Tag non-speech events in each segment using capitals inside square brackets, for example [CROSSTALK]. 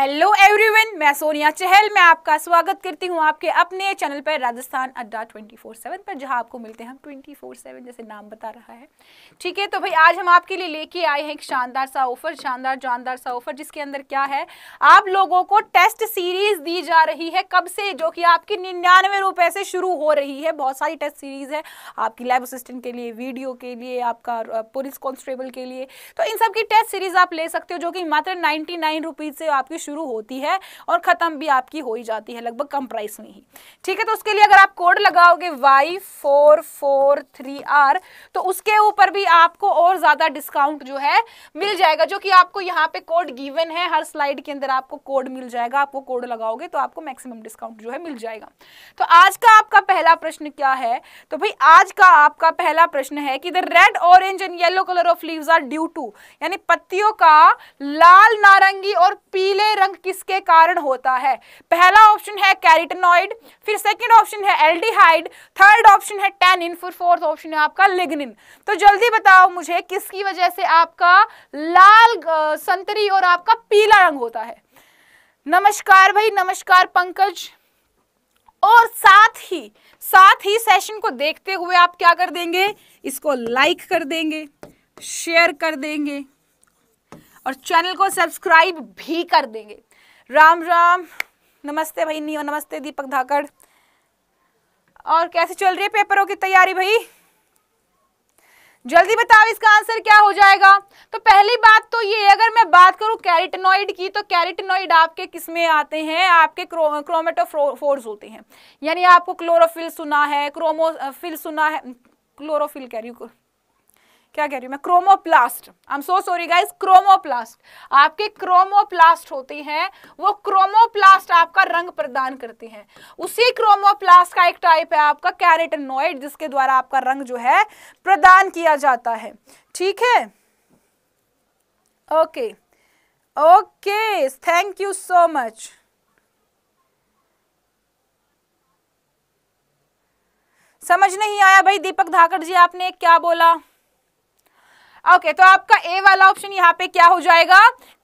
Hello everyone मैं सोनिया चहल मैं आपका स्वागत करती हूँ आपके अपने चैनल पर राजस्थान अड्डा 24/7 पर जहाँ आपको मिलते हैं हम 24/7 जैसे नाम बता रहा है ठीक है तो भाई आज हम आपके लिए लेके आए हैं एक शानदार सा ऑफर शानदार जानदार सा ऑफर जिसके अंदर क्या है आप लोगों को टेस्ट सीरीज दी जा रही है कब से जो कि आपकी निन्यानवे रुपए से शुरू हो रही है बहुत सारी टेस्ट सीरीज है आपकी लैब असिस्टेंट के लिए वीडियो के लिए आपका पुलिस कॉन्स्टेबल के लिए तो इन सबकी टेस्ट सीरीज आप ले सकते हो जो कि मात्र नाइन्टी से आपकी शुरू होती है और ख़त्म भी आपकी हो ही जाती है लगभग कम प्राइस में ही ठीक है तो उसके लिए अगर आप कोड लगाओगे Y four four three R तो उसके ऊपर भी आपको और ज़्यादा डिस्काउंट जो है मिल जाएगा जो कि आपको यहाँ पे कोड गिवन है हर स्लाइड के अंदर आपको कोड मिल जाएगा आप वो कोड लगाओगे तो आपको मैक्सिमम डिस्काउंट जो है मिल जाएगा तो आज का आपका पहला प्रश्न क्या है तो भाई आज का आपका पहला प्रश्न है कि the red orange and yellow colour of leaves are due to यानी पत्तियों का लाल नारंगी और पीले रंग किसके कारण होता है पहला ऑप्शन है कैरिटनॉइड फिर सेकंड ऑप्शन है एल्डिहाइड थर्ड ऑप्शन है टेनिन फिर फोर्थ ऑप्शन है आपका लिग्निन तो जल्दी बताओ मुझे किसकी वजह से आपका लाल संतरी और आपका पीला रंग होता है नमस्कार भाई नमस्कार पंकज और साथ ही साथ ही सेशन को देखते हुए आप क्या कर देंगे इसको लाइक कर देंगे शेयर कर देंगे और चैनल को सब्सक्राइब भी कर देंगे राम राम नमस्ते भाई नियो नमस्ते दीपक धाकड़ और कैसे चल रही है पेपरों की तैयारी भाई जल्दी बताओ इसका आंसर क्या हो जाएगा तो पहली बात तो ये अगर मैं बात करूं कैरिटनॉइड की तो कैरिटनॉइड आपके किस में आते हैं आपके क्रो, क्रोमेटोफोर्स होते हैं यानी आपको क्लोरोफिल सुना है क्रोमोफिल सुना है क्लोरोफिल कह रही हूँ क्या कह रही हूँ मैं chromoplast I am so sorry guys chromoplast आपके क्रोमोप्लास्ट होती हैं वो क्रोमोप्लास्ट आपका रंग प्रदान करती हैं उसी क्रोमोप्लास्ट का एक टाइप है आपका कैरेटनोइड जिसके द्वारा आपका रंग जो है प्रदान किया जाता है ठीक है okay okay thank you so much समझ नहीं आया भाई दीपक धाकड़ जी आपने क्या बोला ओके okay, तो आपका ए वाला ऑप्शन यहाँ पे क्या हो जाएगा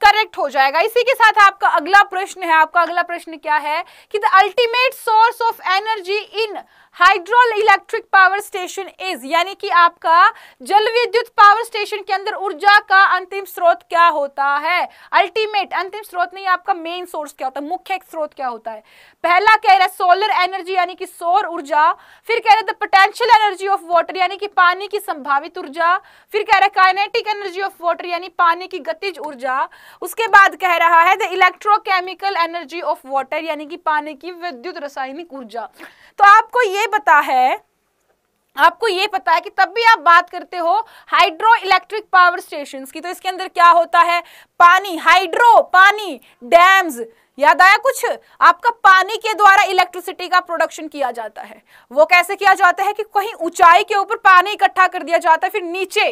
करेक्ट हो जाएगा इसी के साथ आपका अगला प्रश्न है आपका अगला प्रश्न क्या है कि the ultimate source of energy in hydroelectric power station is यानी कि आपका जल विद्युत पावर स्टेशन के अंदर ऊर्जा का अंतिम स्रोत क्या होता है अल्टीमेट अंतिम स्रोत नहीं आपका मेन सोर्स क्या होता है मुख्य स्रोत क्या होता है पहला कह रहा है सोलर एनर्जी यानी कि सौर ऊर्जा फिर कह रहा है the potential energy of water यानी कि पानी की संभावित ऊर्जा फिर कह रहा है काइनेटिक एनर्जी ऑफ वाटर यानी पानी की गतिज ऊर्जा उसके बाद कह रहा है the electrochemical energy of water यानी कि पानी की विद्युत रासायनिक ऊर्जा तो आपको ये पता है आपको ये पता है कि तब भी आप बात करते हो हाइड्रो इलेक्ट्रिक पावर स्टेशन की तो इसके अंदर क्या होता है पानी हाइड्रो पानी डैम्स याद आया कुछ आपका पानी के द्वारा इलेक्ट्रिसिटी का प्रोडक्शन किया जाता है वो कैसे किया जाता है कि कहीं ऊंचाई के ऊपर पानी इकट्ठा कर दिया जाता है फिर नीचे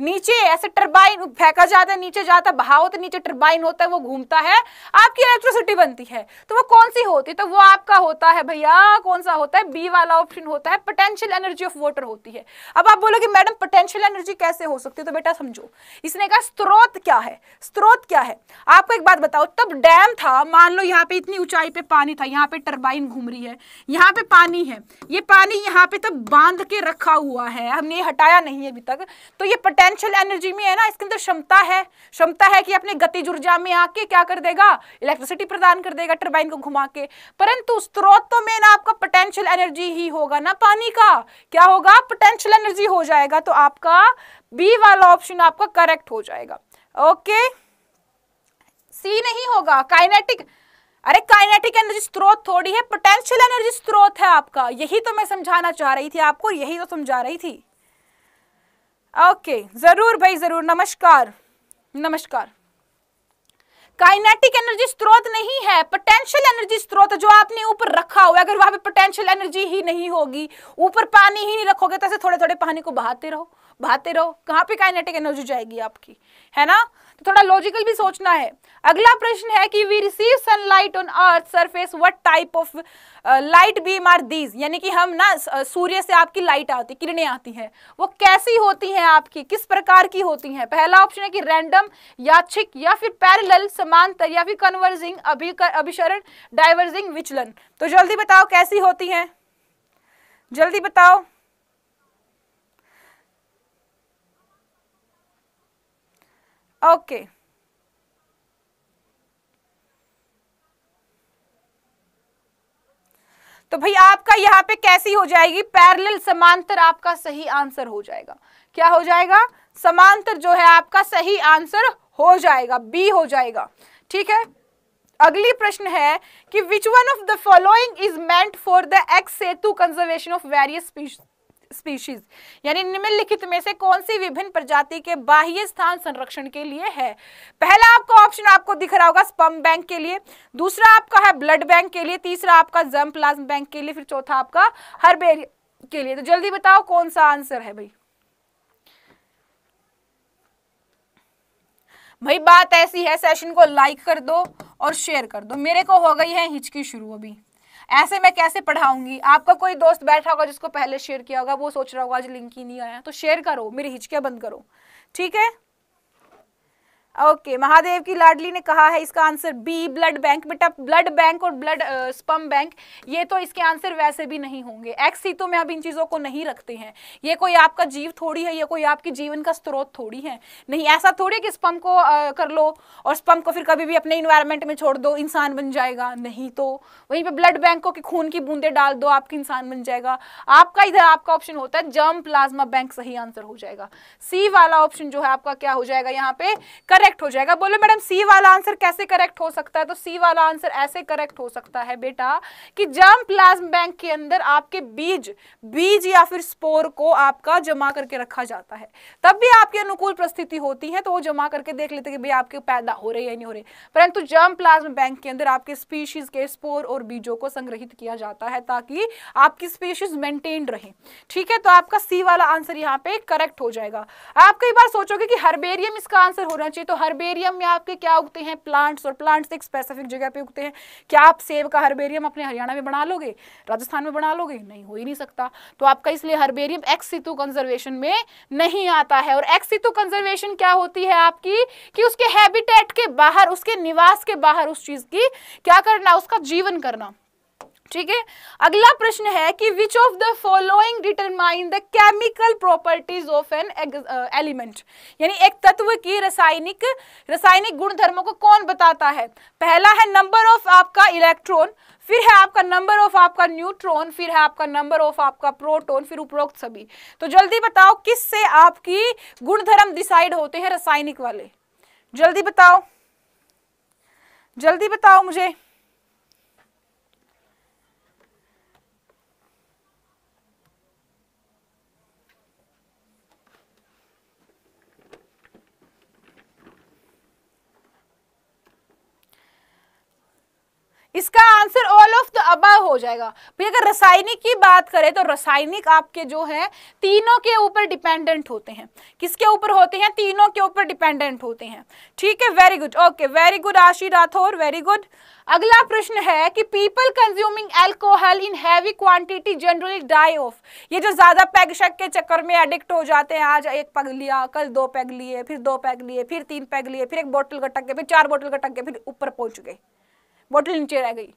नीचे ऐसे टर्बाइन फेंका जाता है नीचे जाता है बहाव तो नीचे टर्बाइन होता है वो घूमता है आपकी इलेक्ट्रिसिटी बनती है तो वो कौन सी होती है तो वो आपका होता है भैया कौन सा होता है बी वाला ऑप्शन होता है पोटेंशियल एनर्जी ऑफ वाटर होती है अब आप बोलोगे मैडम पोटेंशियल एनर्जी कैसे हो सकती है तो बेटा समझो इसने कहा स्त्रोत क्या है स्त्रोत क्या है आपको एक बात बताओ तब डैम था मान लो यहाँ पे इतनी ऊंचाई पे पानी था यहाँ पे टर्बाइन घूम रही है यहाँ पे पानी है ये पानी यहाँ पे तब तो बांध के रखा हुआ है हमने हटाया नहीं है अभी तक तो ये पोटेंशियल एनर्जी में है ना इसके अंदर तो क्षमता है क्षमता है कि अपने गति ऊर्जा में आके क्या कर देगा इलेक्ट्रिसिटी प्रदान कर देगा टर्बाइन को घुमा के परंतु स्त्रोत तो ना आपका पोटेंशियल एनर्जी ही होगा ना पानी का क्या होगा पोटेंशियल एनर्जी हो जाएगा तो आपका बी वाला ऑप्शन आपका करेक्ट हो जाएगा ओके सी नहीं होगा काइनेटिक अरे काइनेटिक एनर्जी स्त्रोत थोड़ी है पोटेंशियल एनर्जी स्त्रोत है आपका यही तो मैं समझाना चाह रही थी आपको यही तो समझा रही थी ओके जरूर भाई जरूर नमस्कार नमस्कार काइनेटिक एनर्जी स्रोत नहीं है पोटेंशियल एनर्जी स्रोत जो आपने ऊपर रखा हुआ है अगर वहां पे पोटेंशियल एनर्जी ही नहीं होगी ऊपर पानी ही नहीं रखोगे तो ऐसे थोड़े थोड़े पानी को बहाते रहो बहाते रहो कहां पे काइनेटिक एनर्जी जाएगी आपकी है ना तो थोड़ा लॉजिकल भी सोचना है अगला प्रश्न है कि we receive sunlight on earth surface what type of light beam are these यानी कि हम ना uh, सूर्य से आपकी लाइट आती किरणें आती हैं वो कैसी होती हैं आपकी किस प्रकार की होती हैं पहला ऑप्शन है कि रैंडम छिक या फिर पैरेलल समांतर या फिर कन्वर्जिंग अभिशरण डाइवर्जिंग विचलन तो जल्दी बताओ कैसी होती हैं जल्दी बताओ Okay. तो भाई आपका यहां पे कैसी हो जाएगी पैरेलल समांतर आपका सही आंसर हो जाएगा क्या हो जाएगा समांतर जो है आपका सही आंसर हो जाएगा बी हो जाएगा ठीक है अगली प्रश्न है कि which one of the following is meant for the ex situ conservation of various species species यानी निम्नलिखित में से कौन सी विभिन्न प्रजाति के बाह्य स्थान संरक्षण के लिए है पहला आपका ऑप्शन आपको दिख रहा होगा स्पम बैंक के लिए दूसरा आपका है ब्लड बैंक के लिए तीसरा आपका जम प्लाज्म बैंक के लिए फिर चौथा आपका हरबे के लिए तो जल्दी बताओ कौन सा आंसर है भाई भाई बात ऐसी है सेशन को लाइक कर दो और शेयर कर दो मेरे को हो गई है हिचकी शुरू अभी ऐसे मैं कैसे पढ़ाऊंगी आपका कोई दोस्त बैठा होगा जिसको पहले शेयर किया होगा वो सोच रहा होगा आज लिंक ही नहीं आया तो शेयर करो मेरी हिचकियाँ बंद करो ठीक है ओके महादेव की लाडली ने कहा है इसका आंसर बी ब्लड बैंक बेटा ब्लड बैंक और ब्लड स्पम बैंक ये तो इसके आंसर वैसे भी नहीं होंगे एक्स ही तो में अब इन चीज़ों को नहीं रखते हैं ये कोई आपका जीव थोड़ी है ये कोई आपकी जीवन का स्रोत थोड़ी है नहीं ऐसा थोड़ी कि स्पम को आ, कर लो और स्पम को फिर कभी भी अपने इन्वायरमेंट में छोड़ दो इंसान बन जाएगा नहीं तो वहीं पर ब्लड बैंक को कि खून की बूंदे डाल दो आपके इंसान बन जाएगा आपका इधर आपका ऑप्शन होता है जर्म प्लाज्मा बैंक सही आंसर हो जाएगा सी वाला ऑप्शन जो है आपका क्या हो जाएगा यहाँ पे करेक्ट करेक्ट हो जाएगा बोलो मैडम सी वाला आंसर कैसे करेक्ट हो सकता है तो सी वाला आंसर ऐसे करेक्ट हो सकता है बेटा कि जर्म प्लाज्म बैंक के अंदर आपके बीज बीज या फिर स्पोर को आपका जमा करके रखा जाता है तब भी आपकी अनुकूल परिस्थिति होती है तो वो जमा करके देख लेते कि भाई आपके पैदा हो रहे या नहीं हो रहे परंतु जर्म प्लाज्म बैंक के अंदर आपके स्पीशीज के स्पोर और बीजों को संग्रहित किया जाता है ताकि आपकी स्पीशीज मेंटेन रहे ठीक है तो आपका सी वाला आंसर यहाँ पे करेक्ट हो जाएगा आप कई बार सोचोगे कि हर्बेरियम इसका आंसर होना चाहिए तो हर्बेरियम में आपके क्या उगते हैं प्लांट्स और प्लांट्स एक स्पेसिफिक जगह पे उगते हैं क्या आप सेब का हर्बेरियम अपने हरियाणा में बना लोगे राजस्थान में बना लोगे नहीं हो ही नहीं सकता तो आपका इसलिए हर्बेरियम एक्स कंजर्वेशन में नहीं आता है और एक्स कंजर्वेशन क्या होती है आपकी कि उसके हैबिटेट के बाहर उसके निवास के बाहर उस चीज की क्या करना उसका जीवन करना ठीक है अगला प्रश्न है कि which of the following determine the chemical properties of an element यानी एक तत्व की रासायनिक रासायनिक गुणधर्मों को कौन बताता है पहला है नंबर ऑफ आपका इलेक्ट्रॉन फिर है आपका नंबर ऑफ आपका न्यूट्रॉन फिर है आपका नंबर ऑफ आपका प्रोटोन फिर उपरोक्त सभी तो जल्दी बताओ किस से आपकी गुणधर्म डिसाइड होते हैं रासायनिक वाले जल्दी बताओ जल्दी बताओ मुझे इसका आंसर ऑल ऑफ द अब हो जाएगा भाई अगर रासायनिक की बात करें तो रासायनिक आपके जो है तीनों के ऊपर डिपेंडेंट होते हैं किसके ऊपर होते हैं तीनों के ऊपर डिपेंडेंट होते हैं ठीक है very good okay very good Ashi Rathore very good अगला प्रश्न है कि people consuming alcohol in heavy quantity generally die of ये जो ज्यादा पैग शक के चक्कर में एडिक्ट हो जाते हैं आज एक पैग लिया कल दो पैग लिए फिर दो पैग लिए फिर तीन पैग लिए फिर एक बोतल का टक गए फिर चार बोतल का टक गए फिर ऊपर पहुंच गए बॉटल नीचे रह गई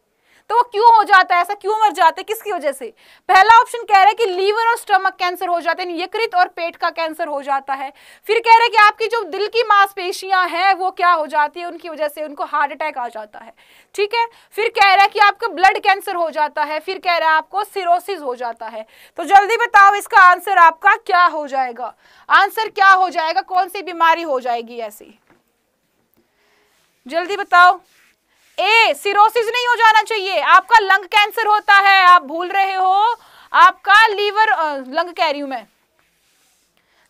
तो वो क्यों हो जाता है ऐसा क्यों मर जाते किसकी वजह से पहला ऑप्शन कह रहा है कि लीवर और स्टमक कैंसर हो जाते हैं यकृत और पेट का कैंसर हो जाता है फिर कह रहे हैं कि आपकी जो दिल की मांसपेशियां हैं वो क्या हो जाती है उनकी वजह से उनको हार्ट अटैक आ जाता है ठीक है फिर कह रहा है कि आपका ब्लड कैंसर हो जाता है फिर कह रहा है आपको सिरोसिस हो जाता है तो जल्दी बताओ इसका आंसर आपका क्या हो जाएगा आंसर क्या हो जाएगा कौन सी बीमारी हो जाएगी ऐसी जल्दी बताओ ए सिरोसिस नहीं हो जाना चाहिए आपका लंग कैंसर होता है आप भूल रहे हो आपका लीवर लंग कह रही हूं मैं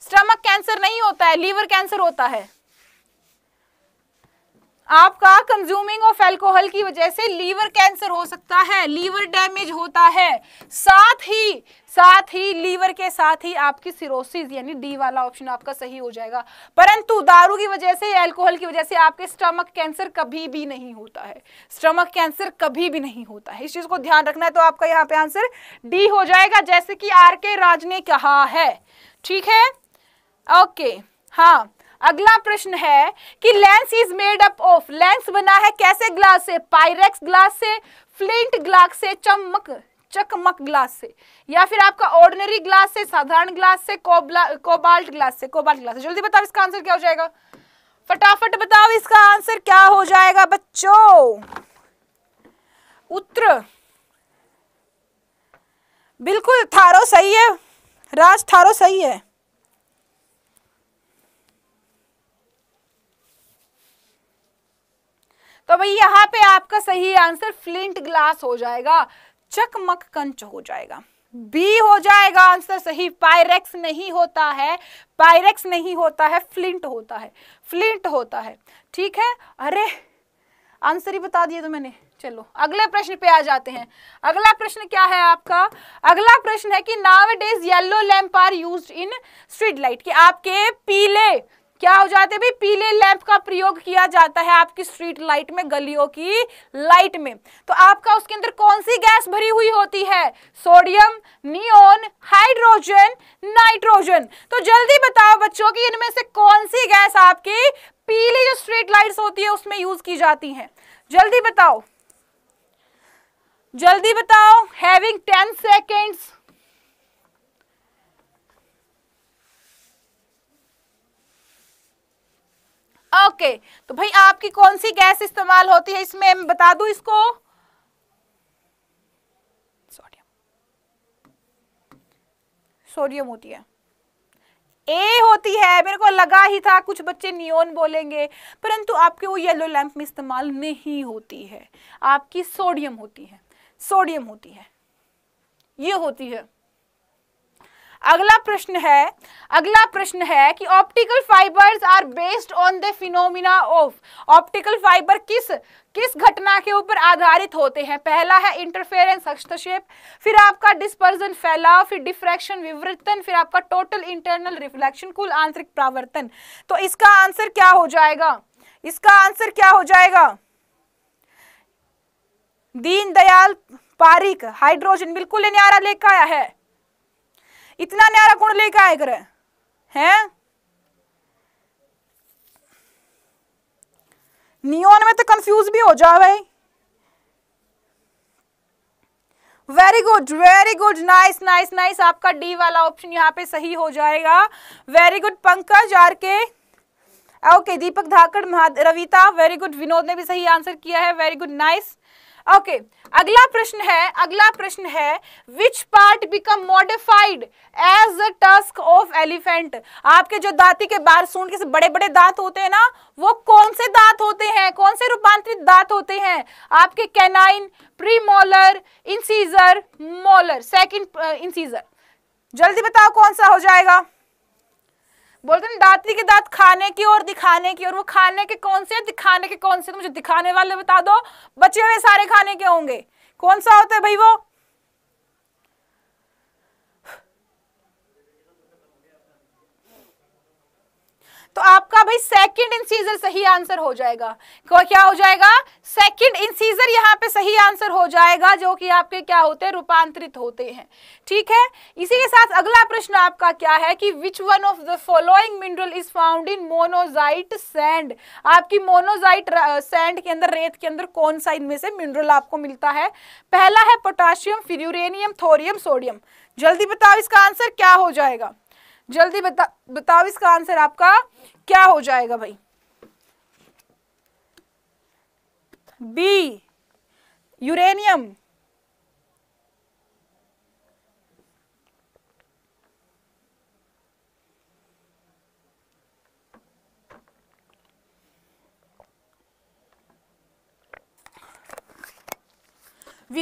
स्टमक कैंसर नहीं होता है लीवर कैंसर होता है आपका कंज्यूमिंग ऑफ एल्कोहल की वजह से लीवर कैंसर हो सकता है लीवर डैमेज होता है साथ ही साथ ही लीवर के साथ ही आपकी सिरोसिस यानी डी वाला ऑप्शन आपका सही हो जाएगा परंतु दारू की वजह से अल्कोहल की वजह से आपके स्टमक कैंसर कभी भी नहीं होता है स्टमक कैंसर कभी भी नहीं होता है इस चीज को ध्यान रखना है तो आपका यहाँ पे आंसर डी हो जाएगा जैसे कि आर के राज ने कहा है ठीक है ओके हाँ अगला प्रश्न है कि lens is made up of lens बना है कैसे ग्लास से पायरेक्स ग्लास से फ्लिंट ग्लास से चमक चकमक ग्लास से या फिर आपका ऑर्डिनरी ग्लास से साधारण ग्लास से कोबला कोबाल्ट ग्लास से कोबाल्ट ग्लास से जल्दी बताओ इसका आंसर क्या हो जाएगा फटाफट बताओ इसका आंसर क्या हो जाएगा बच्चों उत्तर बिल्कुल थारो सही है राज थारो सही है तो भाई यहाँ पे आपका सही आंसर फ्लिंट ग्लास हो जाएगा चकमक कंच हो जाएगा बी हो जाएगा आंसर सही पायरेक्स नहीं होता है पायरेक्स नहीं होता है फ्लिंट होता है फ्लिंट होता है ठीक है अरे आंसर ही बता दिए तो मैंने चलो अगले प्रश्न पे आ जाते हैं अगला प्रश्न क्या है आपका अगला प्रश्न है कि nowadays yellow lamp are use in street light कि आपके पीले क्या हो जाते भाई पीले लैंप का प्रयोग किया जाता है आपकी स्ट्रीट लाइट में गलियों की लाइट में तो आपका उसके अंदर कौन सी गैस भरी हुई होती है सोडियम नियोन हाइड्रोजन नाइट्रोजन तो जल्दी बताओ बच्चों की इनमें से कौन सी गैस आपकी पीली जो स्ट्रीट लाइट्स होती है उसमें यूज की जाती है जल्दी बताओ जल्दी बताओ हैविंग टेन सेकेंड्स ओके तो भाई आपकी कौन सी गैस इस्तेमाल होती है इसमें मैं बता दू इसको सोडियम सोडियम होती है ए होती है मेरे को लगा ही था कुछ बच्चे नियोन बोलेंगे परंतु आपके वो येलो लैंप में इस्तेमाल नहीं होती है आपकी सोडियम होती है सोडियम होती है ये होती है अगला प्रश्न है अगला प्रश्न है कि optical fibres are based on the phenomena of optical fibre किस किस घटना के ऊपर आधारित होते हैं पहला है इंटरफेरेंस हस्तक्षेप फिर आपका डिस्पर्जन फैलाव फिर डिफ्रैक्शन विवर्तन फिर आपका टोटल इंटरनल रिफ्लेक्शन कुल आंतरिक प्रावर्तन तो इसका आंसर क्या हो जाएगा इसका आंसर क्या हो जाएगा दीनदयाल पारिक हाइड्रोजन बिल्कुल नहीं आ रहा लेकर आया है इतना न्यारा कौन लेके आए करे हैं नियोन में तो कंफ्यूज भी हो जा भाई very good very good nice nice nice आपका डी वाला ऑप्शन यहाँ पे सही हो जाएगा very good Pankaj R K okay Deepak Dhakad Ravita very good Vinod ने भी सही आंसर किया है वेरी गुड नाइस ओके अगला प्रश्न है अगला प्रश्न है which part become modified as a tusk of elephant आपके जो दाती के बाहर सूंड के बड़े बड़े दांत होते हैं ना वो कौन से दांत होते हैं कौन से रूपांतरित दांत होते हैं आपके canine premolar incisor molar second incisor जल्दी बताओ कौन सा हो जाएगा बोलते हैं दाती के दांत खाने की और दिखाने की और वो खाने के कौन से दिखाने के कौन से तो मुझे दिखाने वाले बता दो बचे हुए सारे खाने के होंगे कौन सा होता है भाई वो तो आपका भाई सेकंड इंसीजर सही आंसर हो जाएगा क्या हो जाएगा सेकंड इंसीजर यहाँ पे सही आंसर हो जाएगा जो कि आपके क्या होते हैं रूपांतरित होते हैं ठीक है इसी के साथ अगला प्रश्न आपका क्या है कि which one of the following mineral is found in monazite sand आपकी मोनोजाइट सैंड के अंदर रेत के अंदर कौन सा इनमें से मिनरल आपको मिलता है पहला है पोटासियम फिर यूरेनियम थोरियम सोडियम जल्दी बताओ इसका आंसर क्या हो जाएगा जल्दी बता बताओ इसका आंसर आपका क्या हो जाएगा भाई बी यूरेनियम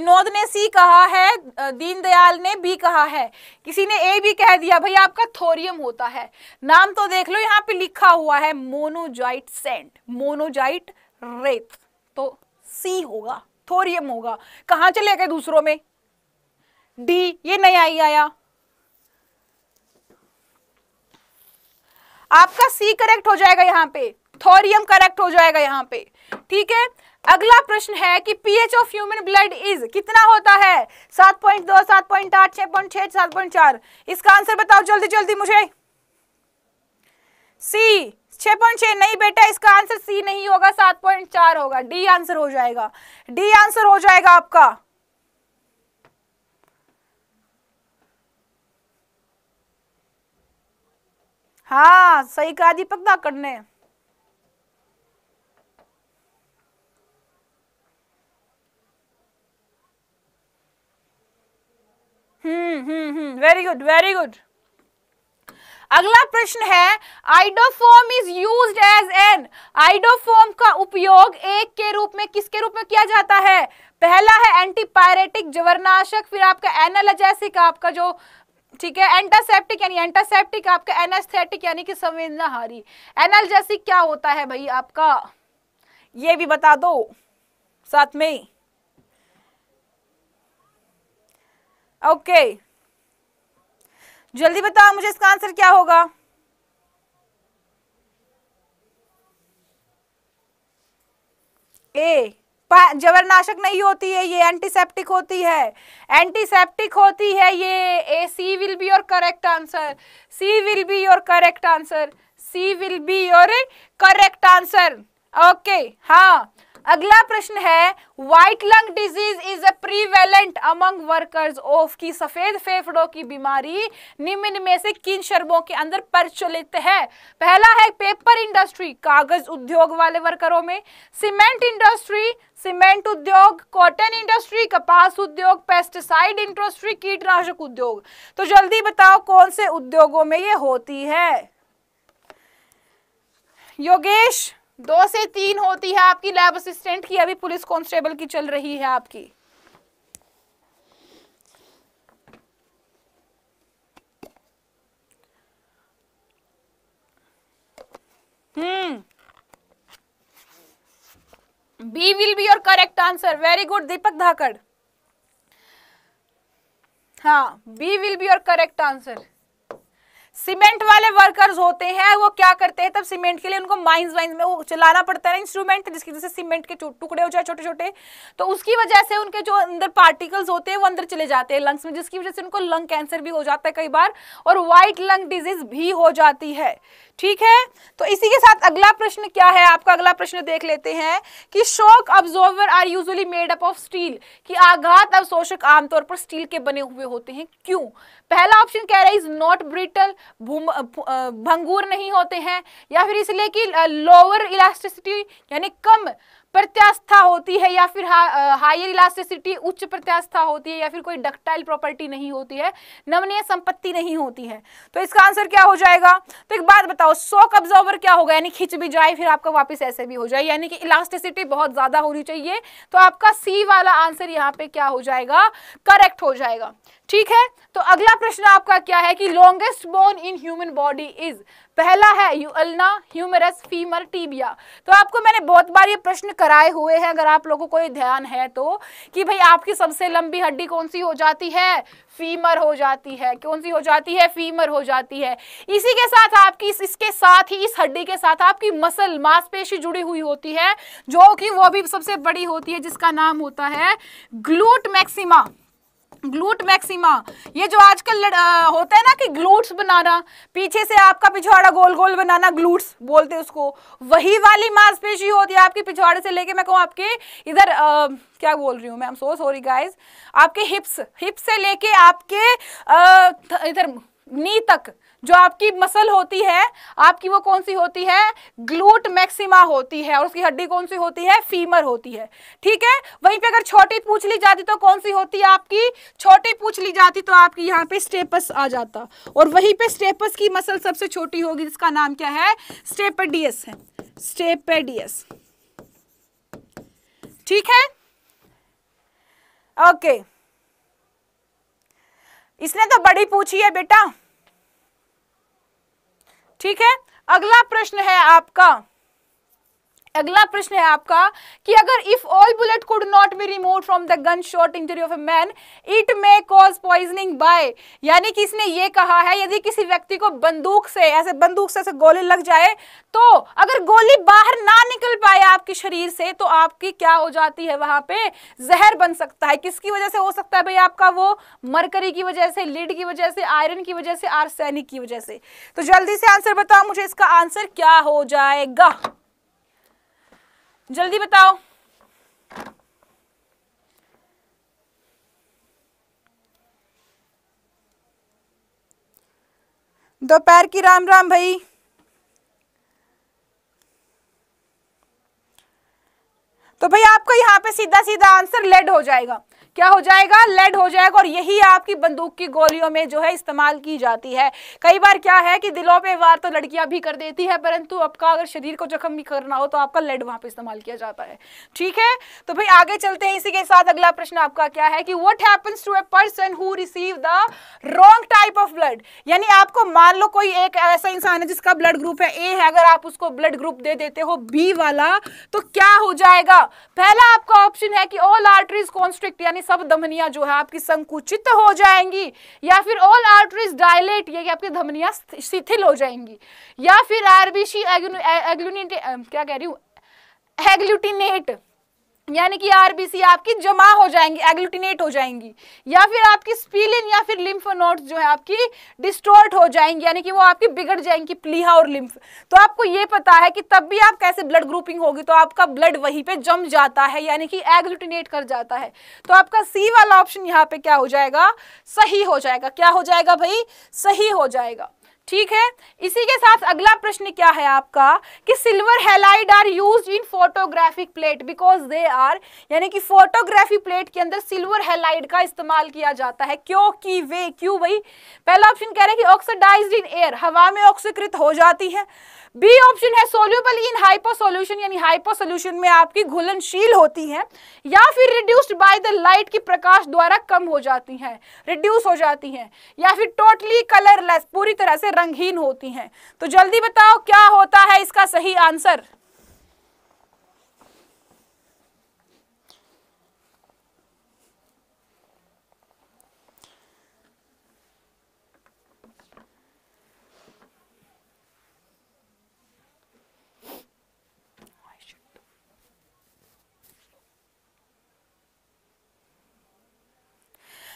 विनोद ने सी कहा है दीनदयाल ने बी कहा है किसी ने ए भी कह दिया भाई आपका थोरियम होता है नाम तो देख लो यहाँ पे लिखा हुआ है मोनोजाइट सेंट मोनोजाइट रेत तो सी होगा थोरियम होगा कहाँ चले गए दूसरों में डी ये नहीं आई आया आपका सी करेक्ट हो जाएगा यहाँ पे थोरियम करेक्ट हो जाएगा यहाँ पे ठीक है अगला प्रश्न है कि pH of human blood is कितना होता है सात पॉइंट दो सात पॉइंट आठ छह पॉइंट छह सात पॉइंट चार इसका आंसर बताओ जल्दी जल्दी मुझे सी छह पॉइंट छह नहीं बेटा इसका आंसर सी नहीं होगा सात पॉइंट चार होगा डी आंसर हो जाएगा डी आंसर हो जाएगा आपका हाँ सही कहा दीपक दाकड़ ने वेरी गुड वेरी गुड अगला प्रश्न है iodoform is use as an iodoform का उपयोग एक के रूप में किसके रूप में किया जाता है पहला है एंटीपायरेटिक जवरनाशक फिर आपका एनालजेसिक आपका जो ठीक है एंटासेप्टिक यानी एंटासेप्टिक आपका एनास्थेटिक यानी कि संवेदनाहारी एनालजेसिक क्या होता है भाई आपका ये भी बता दो साथ में ओके जल्दी बताओ मुझे इसका आंसर क्या होगा ए जबरनाशक नहीं होती है ये एंटीसेप्टिक होती है एंटीसेप्टिक होती है ये A C will be your correct answer C will be your correct answer C will be your correct answer okay हाँ अगला प्रश्न है white lung disease is a prevalent among workers of की सफेद फेफड़ों की बीमारी निम्न में से किन शर्बों के अंदर प्रचलित है पहला है पेपर इंडस्ट्री कागज उद्योग वाले वर्करों में सीमेंट इंडस्ट्री सीमेंट उद्योग कॉटन इंडस्ट्री कपास उद्योग पेस्टिसाइड इंडस्ट्री कीटनाशक उद्योग तो जल्दी बताओ कौन से उद्योगों में ये होती है योगेश दो से तीन होती है आपकी लैब असिस्टेंट की अभी पुलिस कांस्टेबल की चल रही है आपकी hmm B will be your correct answer very good Deepak Dhakad हाँ B will be your correct answer cement वाले वर्कर्स होते हैं वो क्या करते हैं तब सीमेंट के लिए उनको माइंस वाइंस में वो चलाना पड़ता है इंस्ट्रूमेंट जिसकी वजह से सीमेंट के टुकड़े हो जाए छोटे छोटे तो उसकी वजह से उनके जो अंदर पार्टिकल्स होते हैं वो अंदर चले जाते हैं लंग्स में जिसकी वजह से उनको लंग कैंसर भी हो जाता है कई बार और वाइट लंग डिजीज भी हो जाती है ठीक है तो इसी के साथ अगला प्रश्न क्या है आपका अगला प्रश्न देख लेते हैं कि shock absorber are usually made up of steel कि आघात अवशोषक आमतौर पर स्टील के बने हुए होते हैं क्यों पहला ऑप्शन कह रहा है इज नॉट ब्रिटल भंगूर नहीं होते हैं या फिर इसलिए कि लोअर इलास्टिसिटी यानी कम प्रत्यास्था होती है या फिर हा, हायर इलास्टिसिटी उच्च प्रत्यास्था होती है या फिर कोई डक्टाइल प्रॉपर्टी नहीं होती है नमनीय संपत्ति नहीं होती है तो इसका आंसर क्या हो जाएगा तो एक बात बताओ शॉक ऑब्जॉर्वर क्या होगा यानी खिंच भी जाए फिर आपका वापस ऐसे भी हो जाए यानी कि इलास्टिसिटी बहुत ज्यादा होनी चाहिए तो आपका सी वाला आंसर यहाँ पे क्या हो जाएगा करेक्ट हो जाएगा ठीक है तो अगला प्रश्न आपका क्या है कि longest bone in human body is पहला है यूअलना ह्यूमरस फीमर टीबिया तो आपको मैंने बहुत बार ये प्रश्न कराए हुए हैं अगर आप लोगों को ये ध्यान है तो कि भाई आपकी सबसे लंबी हड्डी कौन सी हो जाती है फीमर हो जाती है कौन सी हो जाती है फीमर हो जाती है इसी के साथ आपकी इस, इसके साथ ही इस हड्डी के साथ आपकी मसल मांसपेशी जुड़ी हुई होती है जो कि वो भी सबसे बड़ी होती है जिसका नाम होता है ग्लूट मैक्सिमा ग्लूट मैक्सिमा ये जो आजकल होता है ना कि ग्लूट्स बनाना पीछे से आपका पिछवाड़ा गोल गोल बनाना ग्लूट्स बोलते उसको वही वाली मांसपेशी होती है आपके पिछवाड़े से लेके मैं कहूँ आपके इधर क्या बोल रही हूँ मैम सो सॉरी गाइज आपके हिप्स हिप्स से लेके आपके इधर नी तक जो आपकी मसल होती है आपकी वो कौन सी होती है ग्लूट मैक्सिमा होती है और उसकी हड्डी कौन सी होती है फीमर होती है ठीक है वहीं पे अगर छोटी पूछ ली जाती तो कौन सी होती है आपकी छोटी पूछ ली जाती तो आपकी यहाँ पे स्टेपस आ जाता और वहीं पे स्टेपस की मसल सबसे छोटी होगी जिसका नाम क्या है स्टेपेडियस है स्टेपेडियस ठीक है ओके इसने तो बड़ी पूछी है बेटा ठीक है अगला प्रश्न है आपका अगला प्रश्न है आपका कि अगर if all bullet could not be remove from the gun shot injury of a man it may cause poisoning by यानी कि इसने ये कहा है यदि किसी व्यक्ति को बंदूक से ऐसे बंदूक से ऐसे गोली लग जाए तो अगर गोली बाहर ना निकल पाए आपके शरीर से तो आपकी क्या हो जाती है वहां पे जहर बन सकता है किसकी वजह से हो सकता है भाई आपका वो मरकरी की वजह से लीड की वजह से आयरन की वजह से आर्सेनिक की वजह से तो जल्दी से आंसर बताओ मुझे इसका आंसर क्या हो जाएगा जल्दी बताओ दोपहर की राम राम भाई तो भाई आपको यहाँ पे सीधा सीधा आंसर लेड हो जाएगा क्या हो जाएगा लेड हो जाएगा और यही आपकी बंदूक की गोलियों में जो है इस्तेमाल की जाती है कई बार क्या है कि दिलों पे वार तो लड़कियां भी कर देती है परंतु आपका अगर शरीर को जख्म भी करना हो तो आपका लेड वहां पर इस्तेमाल किया जाता है ठीक है तो भाई आगे चलते हैं इसी के साथ अगला प्रश्न आपका क्या है कि what happens to a person who receive the wrong type of blood यानी आपको मान लो कोई एक ऐसा इंसान है जिसका ब्लड ग्रुप है ए है अगर आप उसको ब्लड ग्रुप दे देते हो बी वाला तो क्या हो जाएगा पहला आपका ऑप्शन है कि ऑल आर्टरीज कॉन्स्ट्रिक्ट यानी सब धमनिया जो है आपकी संकुचित हो जाएंगी या फिर ऑल आर्टरीज डायलेट ये आपकी धमनिया शिथिल हो जाएंगी या फिर आरबीसी क्या कह रही हूँ एग्लूटिनेट यानी कि आरबीसी आपकी जमा हो जाएंगी एग्लूटिनेट हो जाएंगी या फिर आपकी स्पीलिन या फिर लिम्फ नोड्स जो है आपकी डिस्टोर्ट हो जाएंगी यानी कि वो आपकी बिगड़ जाएंगी प्लीहा और लिम्फ तो आपको ये पता है कि तब भी आप कैसे ब्लड ग्रुपिंग होगी तो आपका ब्लड वहीं पे जम जाता है यानी कि एग्लूटिनेट कर जाता है तो आपका सी वाला ऑप्शन यहाँ पे क्या हो जाएगा सही हो जाएगा क्या हो जाएगा भाई सही हो जाएगा ठीक है इसी के साथ अगला प्रश्न क्या है आपका कि silver halide are use in photographic plate because they are यानी कि फोटोग्राफी प्लेट के अंदर सिल्वर हेलाइड का इस्तेमाल किया जाता है क्योंकि वे क्यों भाई पहला ऑप्शन कह रहे हैं कि ऑक्सीडाइज्ड इन एयर हवा में ऑक्सीकृत हो जाती है बी ऑप्शन है सोल्यूबल इन हाइपर सोल्यूशन यानी हाइपर सोल्यूशन में आपकी घुलनशील होती है या फिर रिड्यूस्ड बाय द लाइट की प्रकाश द्वारा कम हो जाती हैं रिड्यूस हो जाती हैं या फिर टोटली कलरलेस पूरी तरह से रंगहीन होती हैं तो जल्दी बताओ क्या होता है इसका सही आंसर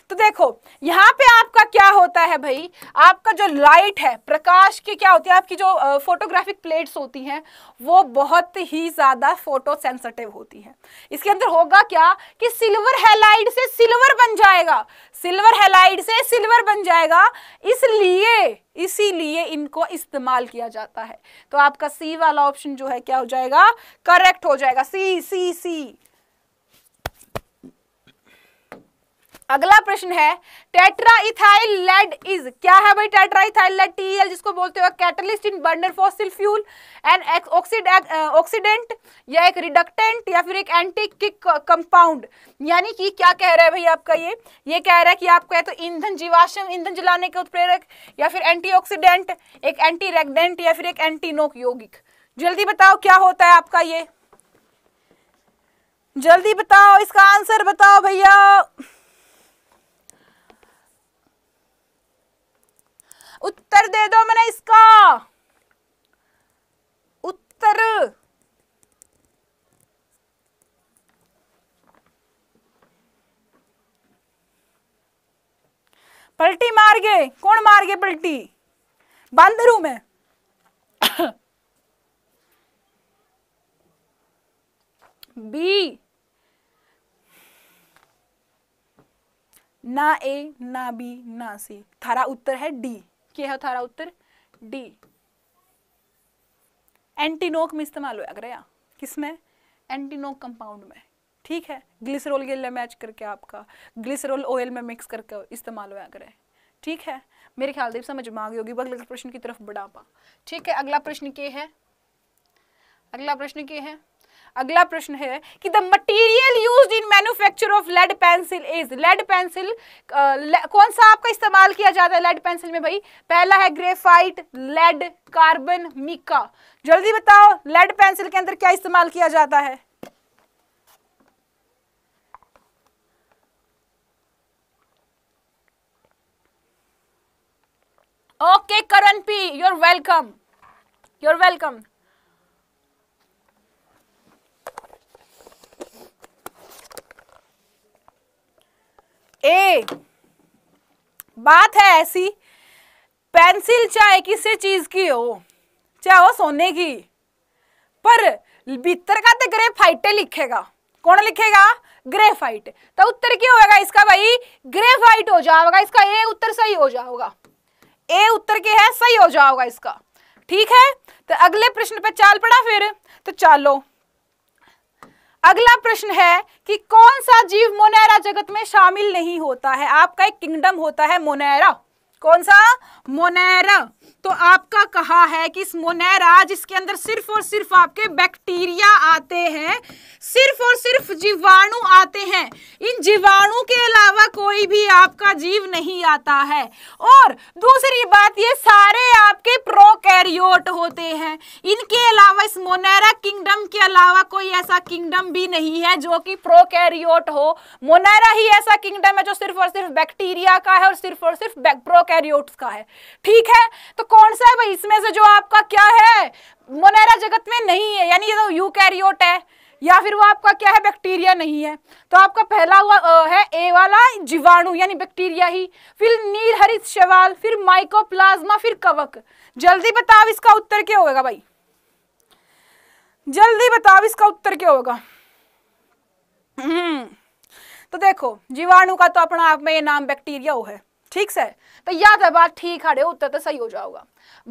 तो देखो यहाँ पे आपका क्या होता है भाई आपका जो लाइट है प्रकाश की क्या होती है आपकी जो फोटोग्राफिक प्लेट्स होती हैं वो बहुत ही ज़्यादा फोटो सेंसिटिव होती है इसके अंदर होगा क्या कि सिल्वर हेलाइड से सिल्वर बन जाएगा सिल्वर हेलाइड से सिल्वर बन जाएगा इसलिए इसीलिए इनको इस्तेमाल किया जाता है तो आपका सी वाला ऑप्शन जो है क्या हो जाएगा करेक्ट हो जाएगा सी सी सी अगला प्रश्न है टेट्रा इथाइल लेड इज क्या है भाई टेट्रा इथाइल लेड टीएल जिसको बोलते हो catalyst in burner fossil fuel and oxide oxidant या एक रिडक्टेंट या फिर एक एंटी किक कंपाउंड यानी कि क्या कह रहा है भाई आपका ये ये कह रहा है कि आपका तो ईंधन जीवाश्म ईंधन जलाने के उत्प्रेरक या फिर एंटीऑक्सीडेंट एक एंटी रेगडेंट या फिर एक एंटीनोक यौगिक जल्दी बताओ क्या होता है आपका ये जल्दी बताओ इसका आंसर बताओ भैया उत्तर दे दो मैंने इसका उत्तर पलटी मार गए कौन मार गए पलटी बांदर रू मैं बी ना ए ना बी ना सी थारा उत्तर है डी क्या है थारा उत्तर डी एंटीनोक में इस्तेमाल होया करेगा किसमें एंटीनोक कंपाउंड में ठीक है ग्लिसरोल के लिए मैच करके आपका ग्लिसरोल ऑयल में मिक्स करके इस्तेमाल होया करे ठीक है मेरे ख्याल से समझ में आ गई होगी अगले प्रश्न की तरफ बढ़ा पा ठीक है अगला प्रश्न क्या है अगला प्रश्न क्या है अगला प्रश्न है कि the material use in manufacture of lead pencil is lead pencil कौन सा आपका इस्तेमाल किया जाता है लेड पेंसिल में भाई पहला है ग्रेफाइट लेड कार्बन मीका जल्दी बताओ लेड पेंसिल के अंदर क्या इस्तेमाल किया जाता है okay Karan P you're welcome you're welcome ए बात है ऐसी पेंसिल चाहे किसी चीज की हो चाहे वो सोने की पर भीतर का तो ग्रेफाइट लिखेगा कौन लिखेगा ग्रेफाइट तो उत्तर क्या होगा इसका भाई ग्रेफाइट हो जाओगा इसका ए उत्तर सही हो जाओगा ए उत्तर क्या है सही हो जाओगा इसका ठीक है तो अगले प्रश्न पे चाल पड़ा फिर तो चालो अगला प्रश्न है कि कौन सा जीव मोनेरा जगत में शामिल नहीं होता है आपका एक किंगडम होता है मोनेरा कौन सा मोनेरा तो आपका कहा है कि इस मोनेरा जिसके अंदर सिर्फ और सिर्फ आपके बैक्टीरिया आते हैं सिर्फ और सिर्फ जीवाणु आते हैं इन जीवाणु के अलावा कोई भी आपका जीव नहीं आता है और दूसरी बात ये सारे आपके प्रोकैरियोट होते हैं इनके अलावा इस मोनेरा किंगडम के अलावा कोई ऐसा किंगडम भी नहीं है जो कि प्रोकैरियोट हो मोनेरा ही ऐसा किंगडम है जो सिर्फ और सिर्फ बैक्टीरिया का है और सिर्फ और सिर्फ प्रोकैरियोट प्रोकैरियोट्स का है ठीक है तो कौन सा है भाई इसमें से जो आपका क्या है मोनेरा जगत में नहीं है यानी ये तो यूकैरियोट है या फिर वो आपका क्या है बैक्टीरिया नहीं है तो आपका पहला हुआ आ, है ए वाला जीवाणु यानी बैक्टीरिया ही फिर नील हरित शवाल फिर माइकोप्लाज्मा फिर कवक जल्दी बताओ इसका उत्तर क्या होगा भाई जल्दी बताओ इसका उत्तर क्या होगा हम्म तो देखो जीवाणु का तो अपना आप में ये नाम बैक्टीरिया वो है ठीक से तो याद है बात ठीक हडे उत्तर तो सही हो जाओगा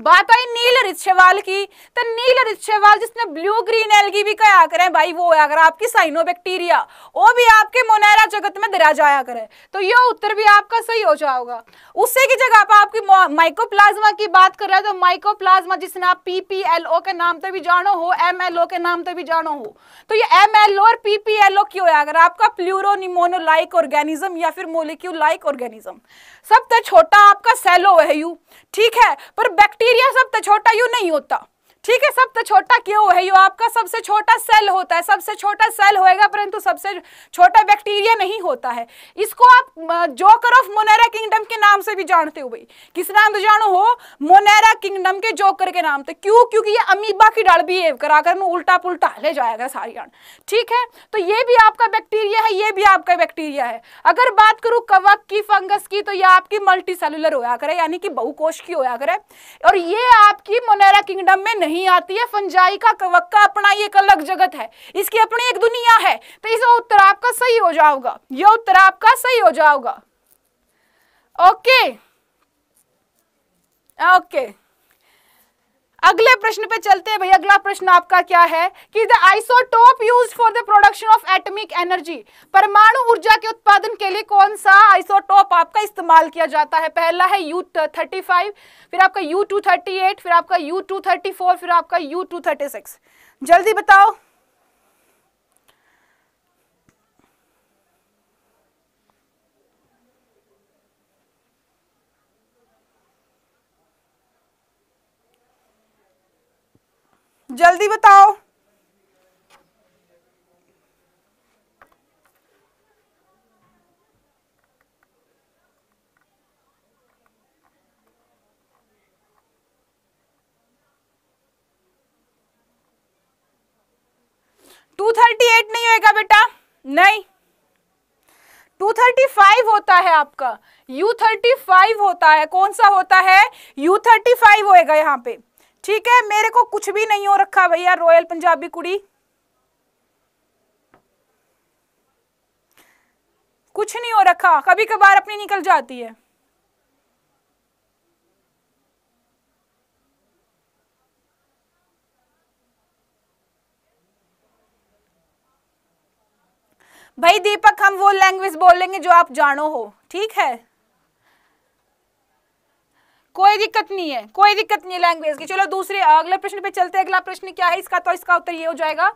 बात आई नील रिच्छेवाल की तो नील रिच्छेवाल जिसने ब्लू ग्रीन एलगी भी कहा करें भाई वो अगर आपकी साइनो बैक्टीरिया वो भी आपके मोनेरा जगत में दरा जाया करे तो ये उत्तर भी आपका सही हो जाओगा उससे की जगह पर आपकी माइकोप्लाज्मा की बात कर रहे हैं तो माइकोप्लाज्मा जिसने आप पीपीएलओ के नाम से भी जानो हो एम के नाम से भी जानो हो तो ये एम और पीपीएलओ क्यों है अगर आपका प्लूरोनिमोनो लाइक ऑर्गेनिज्म या फिर मोलिक्यूल लाइक ऑर्गेनिज्म सबसे छोटा आपका सेलो है यू ठीक है पर बैक्टीरिया सब तो छोटा यू नहीं होता ठीक है सब तो छोटा क्यों है यो आपका सबसे छोटा सेल होता है सबसे छोटा सेल होएगा परंतु सबसे छोटा बैक्टीरिया नहीं होता है इसको आप जोकर ऑफ मोनेरा किंगडम के नाम से भी जानते हो भाई किस नाम से जानो हो मोनेरा किंगडम के जोकर के नाम से क्यों क्योंकि ये अमीबा की डाल है कराकर में उल्टा पुलटा ले जाएगा सारी डांड ठीक है तो ये भी आपका बैक्टीरिया है ये भी आपका बैक्टीरिया है अगर बात करूँ कवक की फंगस की तो यह आपकी मल्टी सेलुलर होया करे यानी कि बहुकोश की होया करे और ये आपकी मोनेरा किंगडम में नहीं नहीं आती है फंजाई का कवक्का अपना ही एक अलग जगत है इसकी अपनी एक दुनिया है तो इस उत्तर आपका सही हो जाओगा यह उत्तर आपका सही हो जाओगा ओके ओके अगले प्रश्न पे चलते हैं भाई अगला प्रश्न आपका क्या है कि the isotope use for the production of atomic energy परमाणु ऊर्जा के उत्पादन के लिए कौन सा आइसोटोप आपका इस्तेमाल किया जाता है पहला है यू थर्टी फाइव फिर आपका यू टू थर्टी एट फिर आपका यू टू थर्टी फोर फिर आपका यू टू थर्टी सिक्स जल्दी बताओ जल्दी बताओ टू थर्टी एट नहीं होएगा बेटा नहीं टू थर्टी फाइव होता है आपका यू थर्टी फाइव होता है कौन सा होता है यू थर्टी फाइव होएगा यहां पे ठीक है मेरे को कुछ भी नहीं हो रखा भैया रॉयल पंजाबी कुड़ी कुछ नहीं हो रखा कभी कभार अपनी निकल जाती है भाई दीपक हम वो लैंग्वेज बोलेंगे जो आप जानो हो ठीक है कोई दिक्कत नहीं है कोई दिक्कत नहीं है लैंग्वेज की चलो दूसरे अगला प्रश्न पे चलते हैं अगला प्रश्न क्या है इसका तो इसका उत्तर ये हो जाएगा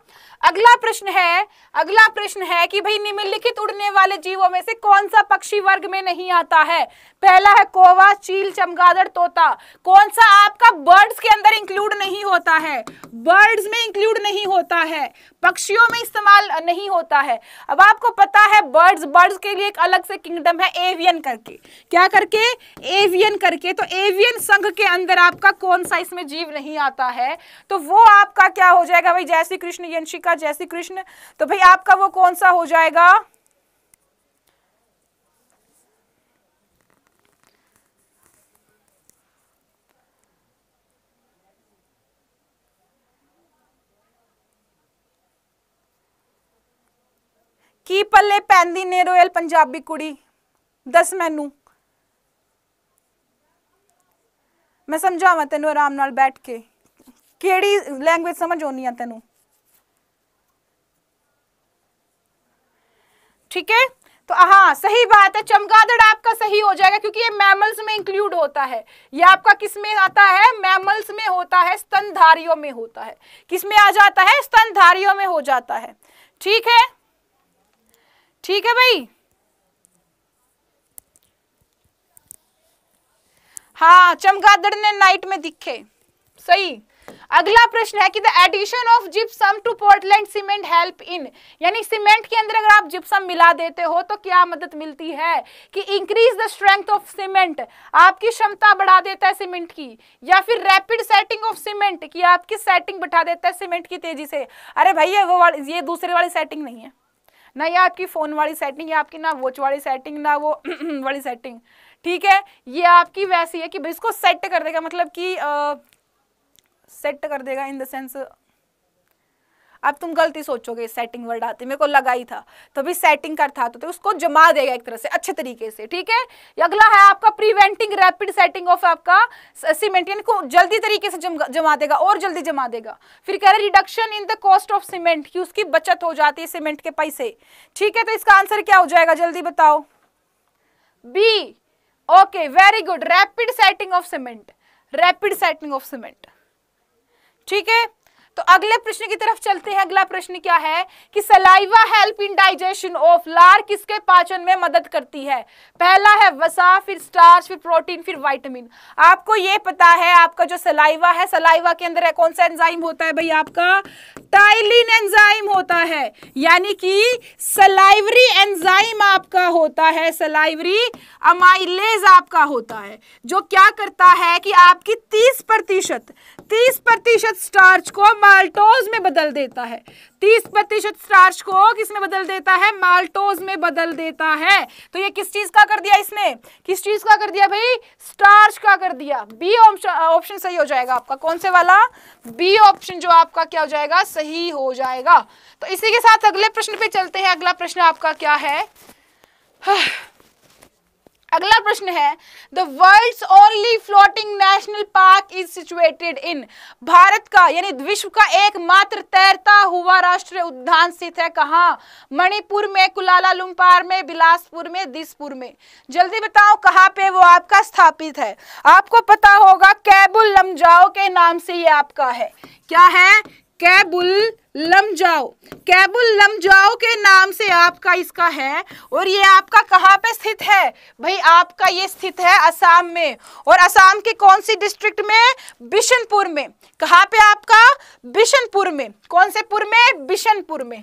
अगला प्रश्न है अगला प्रश्न है कि भाई निम्नलिखित उड़ने वाले जीवों में से कौन सा पक्षी वर्ग में नहीं आता है पहला है कोवा चील चमगादड़ तोता कौन सा आपका बर्ड्स के अंदर इंक्लूड नहीं होता है बर्ड्स में इंक्लूड नहीं होता है पक्षियों में इस्तेमाल नहीं होता है अब आपको पता है बर्ड्स बर्ड्स के लिए एक अलग से किंगडम है एवियन करके क्या करके एवियन करके तो ए एवियन संघ के अंदर आपका कौन सा इसमें जीव नहीं आता है तो वो आपका क्या हो जाएगा भाई जय श्री कृष्ण यंशिका जय श्री कृष्ण तो भाई आपका वो कौन सा हो जाएगा की पल्ले ਪੈਂਦੀ ने रोयल पंजाबी कुड़ी दस मैनू मैं समझाव तेन आराम बैठ के ਕੇ ਕਿਹੜੀ समझ आनी है तेन ठीक है तो हाँ सही बात है चमगादड़ आपका सही हो जाएगा क्योंकि ये मैमल्स में इंक्लूड होता है ये आपका किस में आता है मैमल्स में होता है स्तनधारियों में होता है किस में आ जाता है स्तनधारियों में हो जाता है ठीक है ठीक है भाई हाँ चमगादड़ ने नाइट में दिखे सही अगला प्रश्न है कि the addition of gypsum to Portland cement help in यानी सीमेंट के अंदर अगर आप जिप्सम मिला देते हो तो क्या मदद मिलती है कि increase the strength of cement आपकी क्षमता बढ़ा देता है सीमेंट की या फिर रैपिड सेटिंग ऑफ सीमेंट कि आपकी सेटिंग बढ़ा देता है सीमेंट की तेजी से अरे भैया वो वाली ये दूसरे वाली सेटिंग नहीं है ना ये आपकी फ़ोन वाली सेटिंग या आपकी ना वॉच वाली सेटिंग ना वो [CLEARS THROAT] वाली सेटिंग ठीक है ये आपकी वैसी है कि इसको सेट कर देगा मतलब कि सेट कर देगा इन द सेंस अब तुम गलती सोचोगे सेटिंग वर्ड आते मेरे को लगा ही था तो भी सेटिंग कर था तो, तो उसको जमा देगा एक तरह से अच्छे तरीके से ठीक है अगला है आपका प्रिवेंटिंग रैपिड सेटिंग ऑफ आपका सीमेंट यानी को जल्दी तरीके से जम, जमा देगा और जल्दी जमा देगा फिर कह रहे reduction in the cost of cement की उसकी बचत हो जाती है सीमेंट के पैसे ठीक है तो इसका आंसर क्या हो जाएगा जल्दी बताओ B okay very good rapid setting of cement rapid setting of cement ठीक है तो अगले प्रश्न की तरफ चलते हैं अगला प्रश्न क्या है कि saliva help in digestion of लार किसके पाचन में मदद करती है पहला है वसा फिर स्टार्च फिर प्रोटीन फिर वाइटामिन आपको ये पता है आपका जो सलाइवा है सलाइवा के अंदर है कौन सा एंजाइम होता है भाई आपका टाइलिन एंजाइम होता है यानी कि सलाइवरी एंजाइम आपका होता है सलाइवरी अमाइलेज आपका होता है जो क्या करता है कि आपकी तीस प्रतिशत तीस प्रतिशत स्टार्च को माल्टोज में बदल देता है तीस प्रतिशत स्टार्च को किसमें बदल देता है माल्टोज में बदल देता है तो ये किस चीज का कर दिया इसने किस चीज का कर दिया भाई स्टार्च का कर दिया बी ऑप्शन सही हो जाएगा आपका कौन से वाला बी ऑप्शन जो आपका क्या हो जाएगा सही हो जाएगा तो इसी के साथ अगले प्रश्न पे चलते हैं अगला प्रश्न आपका क्या है हाँ। अगला प्रश्न है the world only floating national park is situated in Bharat का यानी विश्व का एकमात्र तैरता हुआ राष्ट्रीय उद्यान स्थित है कहा मणिपुर में कुलाला लुम्पार में बिलासपुर में दिसपुर में जल्दी बताओ कहाँ पे वो आपका स्थापित है आपको पता होगा कैबुल लमजाओ के नाम से ये आपका है क्या है कैबुल लम जाओ कैबुल लम जाओ के नाम से आपका इसका है और ये आपका कहाँ पे स्थित है भाई आपका ये स्थित है असम में और असम के कौन सी डिस्ट्रिक्ट में बिशनपुर में कहाँ पे आपका बिशनपुर में कौन से पुर में बिशनपुर में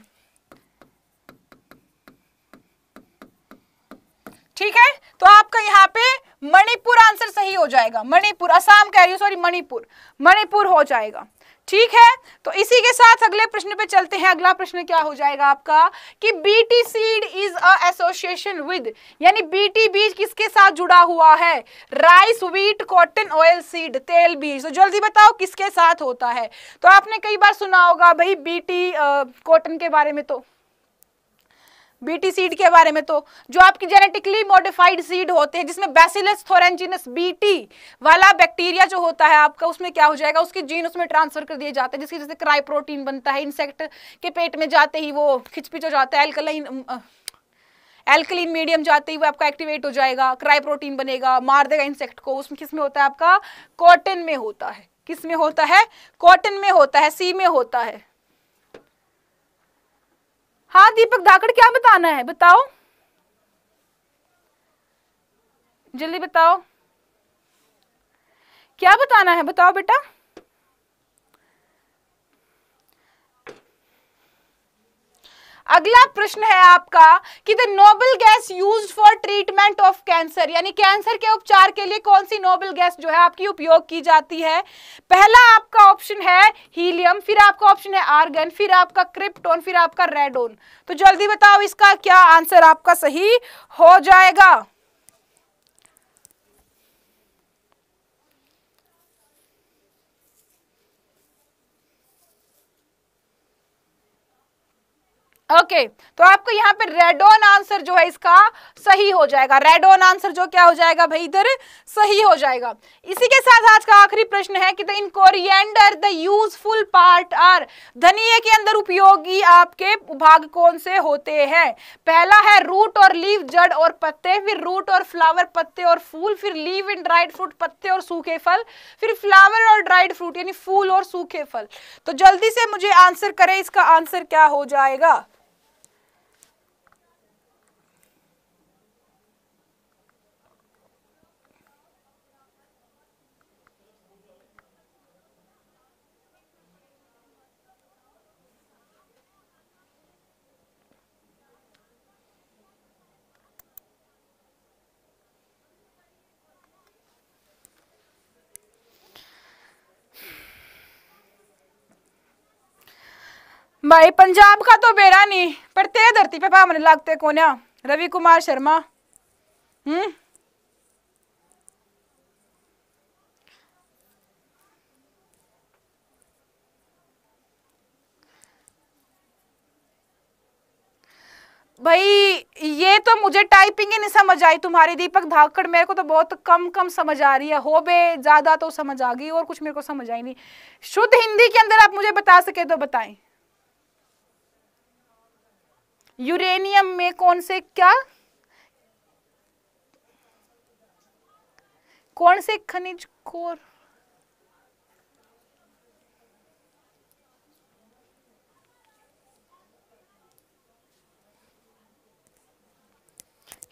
ठीक है तो आपका यहाँ पे मणिपुर आंसर सही हो जाएगा मणिपुर असम कह रही हूँ सॉरी मणिपुर मणिपुर हो जाएगा ठीक है तो इसी के साथ अगले प्रश्न पे चलते हैं अगला प्रश्न क्या हो जाएगा आपका कि BT seed is a association with यानी बीटी बीज किसके साथ जुड़ा हुआ है rice wheat cotton oil seed तेल बीज तो जल्दी बताओ किसके साथ होता है तो आपने कई बार सुना होगा भाई बीटी कॉटन के बारे में तो बीटी सीड के बारे में तो जो आपकी जेनेटिकली मॉडिफाइड सीड होते हैं जिसमें बेसिलस थोरेंजिनस बीटी वाला बैक्टीरिया जो होता है आपका उसमें क्या हो जाएगा उसकी जीन उसमें ट्रांसफर कर दिए जाते हैं जिसकी जैसे क्राई प्रोटीन बनता है इंसेक्ट के पेट में जाते ही वो खिचपिच हो जाता है एल्कलाइन एल्कलीन मीडियम जाते ही वो आपका एक्टिवेट हो जाएगा क्राई प्रोटीन बनेगा मार देगा इंसेक्ट को उसमें किस में होता है आपका कॉटन में होता है किस में होता है कॉटन में होता है सी में होता है हाँ दीपक धाकड़ क्या बताना है बताओ जल्दी बताओ क्या बताना है बताओ बेटा अगला प्रश्न है आपका कि the noble gas used for treatment of cancer यानी कैंसर के उपचार के लिए कौन सी नोबल गैस जो है आपकी उपयोग की जाती है पहला आपका ऑप्शन है हीलियम फिर आपका ऑप्शन है आर्गन फिर आपका क्रिप्टोन फिर आपका रेडोन तो जल्दी बताओ इसका क्या आंसर आपका सही हो जाएगा ओके okay, तो आपको यहाँ पे रेड ऑन आंसर जो है इसका सही हो जाएगा रेड ऑन आंसर जो क्या हो जाएगा भाई इधर सही हो जाएगा इसी के साथ आज का आखिरी प्रश्न है कि the in coriander the useful part are धनिए के अंदर उपयोगी आपके भाग कौन से होते हैं पहला है रूट और लीव जड़ और पत्ते फिर रूट और फ्लावर पत्ते और फूल फिर लीव इन ड्राइड फ्रूट पत्ते और सूखे फल फिर फ्लावर और ड्राइड फ्रूट यानी फूल और सूखे फल तो जल्दी से मुझे आंसर करे इसका आंसर क्या हो जाएगा भाई पंजाब का तो बेरा नहीं पर ते धरती पे लगते कौन है रवि कुमार शर्मा हम्म भाई ये तो मुझे टाइपिंग ही नहीं समझ आई तुम्हारी दीपक धाकड़ मेरे को तो बहुत कम कम समझ आ रही है हो बे ज़्यादा तो समझ आ गई और कुछ मेरे को समझ आई नहीं शुद्ध हिंदी के अंदर आप मुझे बता सके तो बताएं यूरेनियम में कौन से क्या कौन से खनिज कोर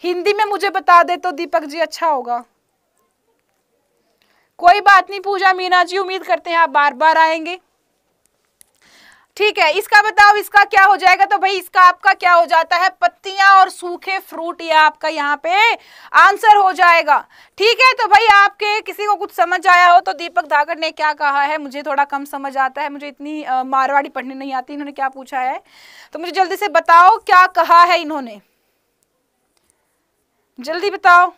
हिंदी में मुझे बता दे तो दीपक जी अच्छा होगा कोई बात नहीं पूजा मीना जी उम्मीद करते हैं आप बार बार आएंगे ठीक है इसका बताओ इसका क्या हो जाएगा तो भाई इसका आपका क्या हो जाता है पत्तियां और सूखे फ्रूट ये आपका यहाँ पे आंसर हो जाएगा ठीक है तो भाई आपके किसी को कुछ समझ आया हो तो दीपक धागर ने क्या कहा है मुझे थोड़ा कम समझ आता है मुझे इतनी मारवाड़ी पढ़ने नहीं आती इन्होंने क्या पूछा है तो मुझे जल्दी से बताओ क्या कहा है इन्होंने जल्दी बताओ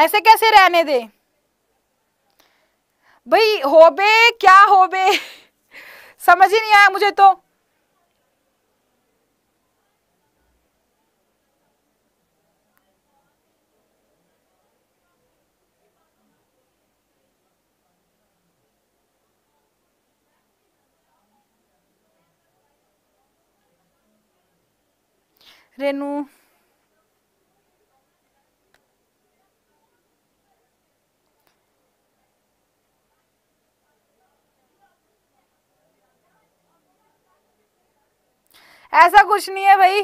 ऐसे कैसे रहने दे भाई होबे क्या होबे [LAUGHS] समझ ही नहीं आया मुझे तो रेनू ऐसा कुछ नहीं है भाई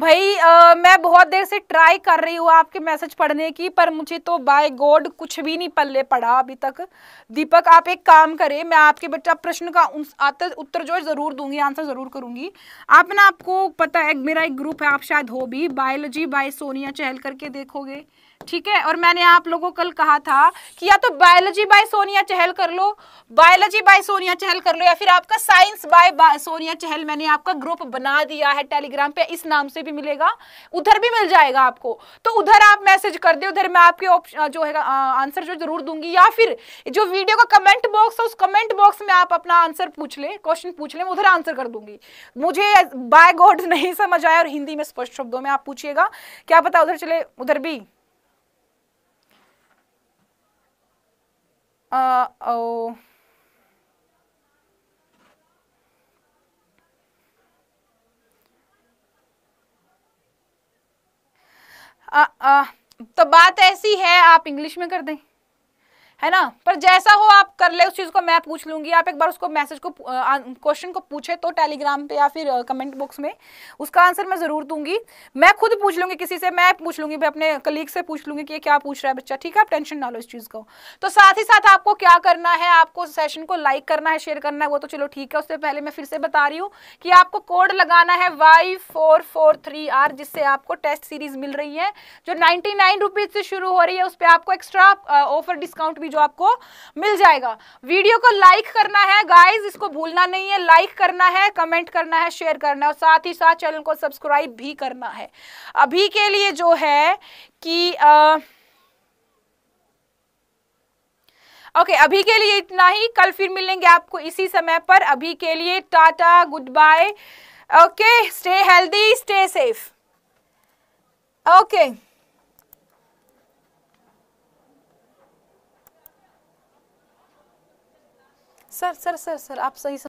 भाई आ, मैं बहुत देर से ट्राई कर रही हूँ आपके मैसेज पढ़ने की पर मुझे तो बाय गॉड कुछ भी नहीं पल्ले पड़ा अभी तक दीपक आप एक काम करें मैं आपके बच्चा प्रश्न का आते उत्तर जो है ज़रूर दूंगी आंसर ज़रूर करूंगी आप ना आपको पता है मेरा एक ग्रुप है आप शायद हो भी बायोलॉजी बाय सोनिया चहल करके देखोगे ठीक है और मैंने आप लोगों को कल कहा था कि या तो बायोलॉजी बाय सोनिया चहल कर लो बायोलॉजी बाय सोनिया चहल कर लो या फिर आपका साइंस बाय सोनिया चहल मैंने आपका ग्रुप बना दिया है टेलीग्राम पे इस नाम से भी मिलेगा उधर भी मिल जाएगा आपको तो उधर आप मैसेज कर दे उधर मैं आपके ऑप्शन जो है आंसर जो जरूर दूंगी या फिर जो वीडियो का कमेंट बॉक्स है उस कमेंट बॉक्स में आप अपना आंसर पूछ ले क्वेश्चन पूछ ले उधर आंसर कर दूंगी मुझे बाय गॉड [LAUGHS] नहीं समझ आया और हिंदी में स्पष्ट शब्दों में आप पूछिएगा क्या पता उधर चले उधर भी Uh-oh. Uh, uh, तो बात ऐसी है आप इंग्लिश में कर दें है ना पर जैसा हो आप कर ले उस चीज को मैं पूछ लूंगी आप एक बार उसको मैसेज को क्वेश्चन को पूछे तो टेलीग्राम पे या फिर कमेंट बॉक्स में उसका आंसर मैं जरूर दूंगी मैं खुद पूछ लूंगी किसी से मैं पूछ लूंगी मैं अपने कलीग से पूछ लूंगी कि क्या पूछ रहा है बच्चा ठीक है आप टेंशन ना लो इस चीज को तो साथ ही साथ आपको क्या करना है आपको सेशन को लाइक करना है शेयर करना है वो तो चलो ठीक है उससे पहले मैं फिर से बता रही हूँ कि आपको कोड लगाना है Y four four three R जिससे आपको टेस्ट सीरीज मिल रही है जो नाइनटी नाइन रुपीज से शुरू हो रही है उस पर आपको एक्स्ट्रा ऑफर डिस्काउंट भी जो आपको मिल जाएगा वीडियो को लाइक करना है गाइज इसको भूलना नहीं है लाइक करना है कमेंट करना है शेयर करना है और साथ ही साथ चैनल को सब्सक्राइब भी करना है अभी के लिए जो है कि आ, ओके okay, अभी के लिए इतना ही कल फिर मिलेंगे आपको इसी समय पर अभी के लिए tata goodbye okay stay healthy stay safe okay sir sir sir sir आप सही सर